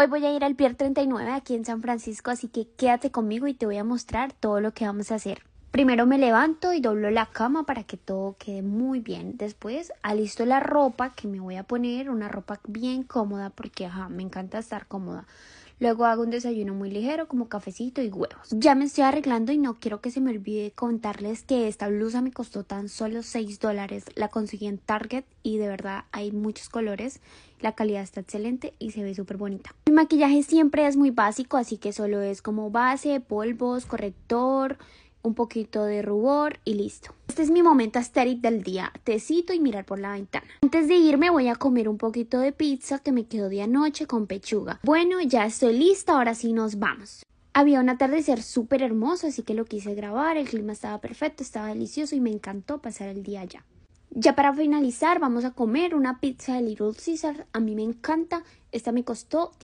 Hoy voy a ir al Pier 39 aquí en San Francisco, así que quédate conmigo y te voy a mostrar todo lo que vamos a hacer. Primero me levanto y doblo la cama para que todo quede muy bien. Después alisto la ropa que me voy a poner, una ropa bien cómoda porque ajá, me encanta estar cómoda. Luego hago un desayuno muy ligero como cafecito y huevos. Ya me estoy arreglando y no quiero que se me olvide contarles que esta blusa me costó tan solo 6 dólares. La conseguí en Target y de verdad hay muchos colores. La calidad está excelente y se ve súper bonita. Mi maquillaje siempre es muy básico, así que solo es como base, polvos, corrector, un poquito de rubor y listo. Este es mi momento estéril del día, tecito y mirar por la ventana. Antes de irme voy a comer un poquito de pizza que me quedó de anoche con pechuga. Bueno, ya estoy lista, ahora sí nos vamos. Había un atardecer súper hermoso, así que lo quise grabar, el clima estaba perfecto, estaba delicioso y me encantó pasar el día allá. Ya para finalizar, vamos a comer una pizza de Little Caesar. A mí me encanta. Esta me costó